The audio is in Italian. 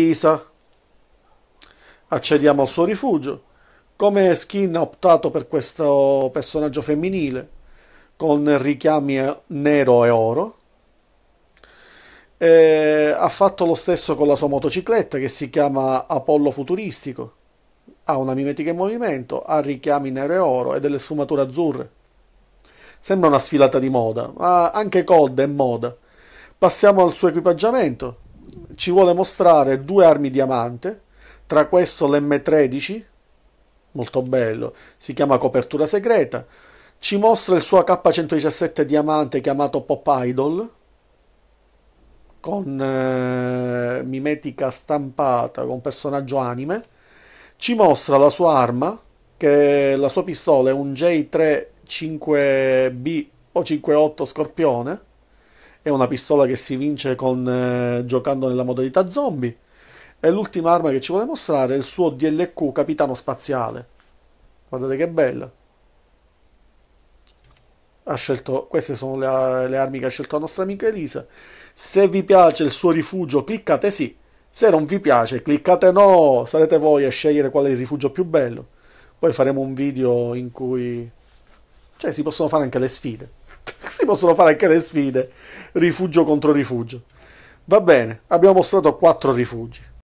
Isa. Accediamo al suo rifugio. Come Skin ha optato per questo personaggio femminile, con richiami nero e oro. E ha fatto lo stesso con la sua motocicletta che si chiama Apollo Futuristico. Ha una mimetica in movimento, ha richiami nero e oro e delle sfumature azzurre. Sembra una sfilata di moda, ma anche cold è moda. Passiamo al suo equipaggiamento ci vuole mostrare due armi diamante, tra questo l'M13, molto bello, si chiama copertura segreta, ci mostra il suo K117 diamante chiamato Pop Idol, con eh, mimetica stampata, con personaggio anime, ci mostra la sua arma, che la sua pistola è un J35B o 58 Scorpione, è una pistola che si vince con, eh, giocando nella modalità zombie. E l'ultima arma che ci vuole mostrare è il suo DLQ Capitano Spaziale. Guardate che bella. Ha scelto, queste sono le, eh, le armi che ha scelto la nostra amica Elisa. Se vi piace il suo rifugio, cliccate sì. Se non vi piace, cliccate no. Sarete voi a scegliere qual è il rifugio più bello. Poi faremo un video in cui... Cioè, si possono fare anche le sfide si possono fare anche le sfide rifugio contro rifugio. Va bene, abbiamo mostrato quattro rifugi.